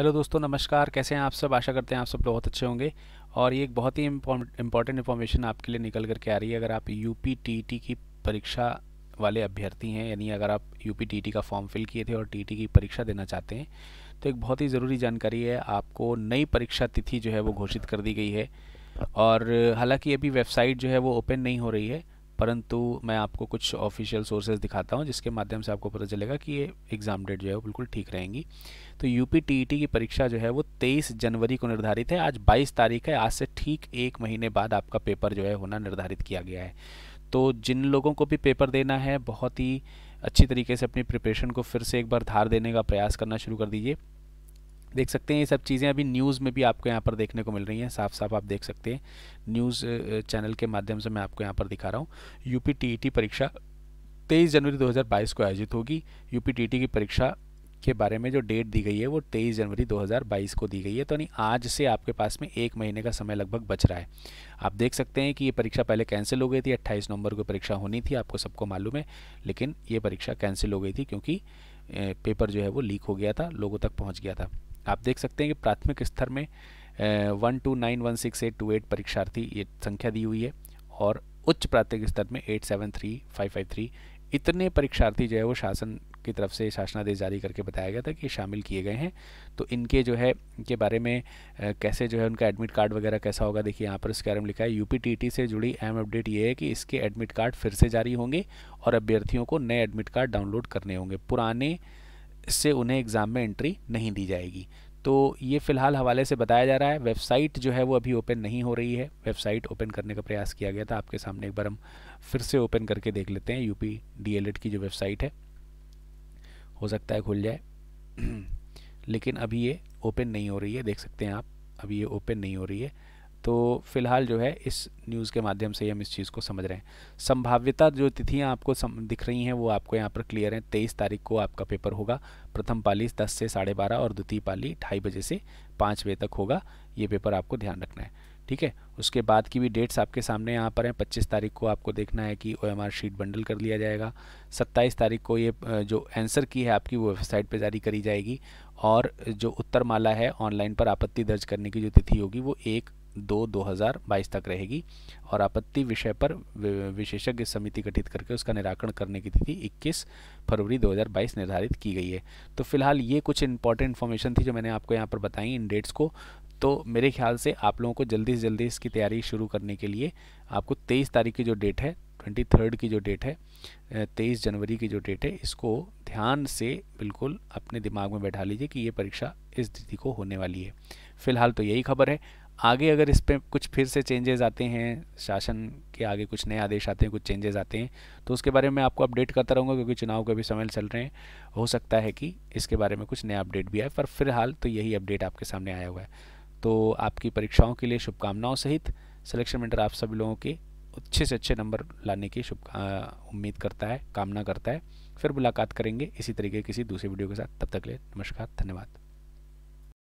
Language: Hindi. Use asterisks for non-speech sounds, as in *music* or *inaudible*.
हेलो दोस्तों नमस्कार कैसे हैं आप सब आशा करते हैं आप सब बहुत अच्छे होंगे और ये एक बहुत ही इंपॉर्टेंट इन्फॉर्मेशन आपके लिए निकल करके आ रही है अगर आप यू की परीक्षा वाले अभ्यर्थी हैं यानी अगर आप यू पी का फॉर्म फिल किए थे और टी की परीक्षा देना चाहते हैं तो एक बहुत ही ज़रूरी जानकारी है आपको नई परीक्षा तिथि जो है वो घोषित कर दी गई है और हालांकि अभी वेबसाइट जो है वो ओपन नहीं हो रही है परंतु मैं आपको कुछ ऑफिशियल सोर्सेज दिखाता हूँ जिसके माध्यम से आपको पता चलेगा कि ये एग्ज़ाम डेट जो है वो बिल्कुल ठीक रहेंगी तो यूपी टीईटी e की परीक्षा जो है वो 23 जनवरी को निर्धारित है आज 22 तारीख है आज से ठीक एक महीने बाद आपका पेपर जो है होना निर्धारित किया गया है तो जिन लोगों को भी पेपर देना है बहुत ही अच्छी तरीके से अपनी प्रिपरेशन को फिर से एक बार धार देने का प्रयास करना शुरू कर दीजिए देख सकते हैं ये सब चीज़ें अभी न्यूज़ में भी आपको यहाँ पर देखने को मिल रही हैं साफ साफ आप देख सकते हैं न्यूज़ चैनल के माध्यम से मैं आपको यहाँ पर दिखा रहा हूँ यूपी टीईटी परीक्षा 23 जनवरी 2022 को आयोजित होगी यूपी टीईटी की परीक्षा के बारे में जो डेट दी गई है वो 23 जनवरी 2022 को दी गई है तो यानी आज से आपके पास में एक महीने का समय लगभग बच रहा है आप देख सकते हैं कि ये परीक्षा पहले कैंसिल हो गई थी 28 नवंबर को परीक्षा होनी थी आपको सबको मालूम है लेकिन ये परीक्षा कैंसिल हो गई थी क्योंकि पेपर जो है वो लीक हो गया था लोगों तक पहुँच गया था आप देख सकते हैं कि प्राथमिक स्तर में one two nine one six eight two eight परीक्षार्थी ये संख्या दी हुई है और उच्च प्राथमिक स्तर में eight seven three five five three इतने परीक्षार्थी जो है वो शासन की तरफ से शासनादेश जारी करके बताया गया था कि शामिल किए गए हैं तो इनके जो है इनके बारे में कैसे जो है उनका एडमिट कार्ड वगैरह कैसा होगा देखिए यहाँ पर इसके बारे में लिखा है यूपी से जुड़ी अहम अपडेट ये है कि इसके एडमिट कार्ड फिर से जारी होंगे और अभ्यर्थियों को नए एडमिट कार्ड डाउनलोड करने होंगे पुराने से उन्हें एग्ज़ाम में एंट्री नहीं दी जाएगी तो ये फ़िलहाल हवाले से बताया जा रहा है वेबसाइट जो है वो अभी ओपन नहीं हो रही है वेबसाइट ओपन करने का प्रयास किया गया था आपके सामने एक बार हम फिर से ओपन करके देख लेते हैं यूपी डीएलएड की जो वेबसाइट है हो सकता है खुल जाए *clears throat* लेकिन अभी ये ओपन नहीं हो रही है देख सकते हैं आप अभी ये ओपन नहीं हो रही है तो फिलहाल जो है इस न्यूज़ के माध्यम से ही हम इस चीज़ को समझ रहे हैं संभाव्यता जो तिथियां आपको दिख रही हैं वो आपको यहाँ पर क्लियर हैं तेईस तारीख को आपका पेपर होगा प्रथम पाली दस से साढ़े बारह और द्वितीय पाली ढाई बजे से पाँच बजे तक होगा ये पेपर आपको ध्यान रखना है ठीक है उसके बाद की भी डेट्स आपके सामने यहाँ पर हैं पच्चीस तारीख को आपको देखना है कि ओ शीट बंडल कर लिया जाएगा सत्ताईस तारीख को ये जो आंसर की है आपकी वो वेबसाइट पर जारी करी जाएगी और जो उत्तर माला है ऑनलाइन पर आपत्ति दर्ज करने की जो तिथि होगी वो एक दो दो हज़ार बाईस तक रहेगी और आपत्ति विषय पर विशेषज्ञ समिति गठित करके उसका निराकरण करने की तिथि 21 फरवरी 2022 निर्धारित की गई है तो फिलहाल ये कुछ इंपॉर्टेंट इन्फॉर्मेशन थी जो मैंने आपको यहाँ पर बताई इन डेट्स को तो मेरे ख्याल से आप लोगों को जल्दी से जल्दी इसकी तैयारी शुरू करने के लिए आपको तेईस तारीख की जो डेट है ट्वेंटी थर्ड की जो डेट है तेईस जनवरी की जो डेट है इसको ध्यान से बिल्कुल अपने दिमाग में बैठा लीजिए कि ये परीक्षा इस तिथि को होने वाली है फिलहाल तो यही खबर है आगे अगर इस पर कुछ फिर से चेंजेस आते हैं शासन के आगे कुछ नए आदेश आते हैं कुछ चेंजेस आते हैं तो उसके बारे में आपको अपडेट करता रहूँगा क्योंकि चुनाव के भी समय चल रहे हैं हो सकता है कि इसके बारे में कुछ नया अपडेट भी आए पर फिलहाल तो यही अपडेट आपके सामने आया हुआ है तो आपकी परीक्षाओं के लिए शुभकामनाओं सहित सिलेक्शन मेंटर आप सभी लोगों के अच्छे से अच्छे नंबर लाने की शुभ उम्मीद करता है कामना करता है फिर मुलाकात करेंगे इसी तरीके किसी दूसरे वीडियो के साथ तब तक ले नमस्कार धन्यवाद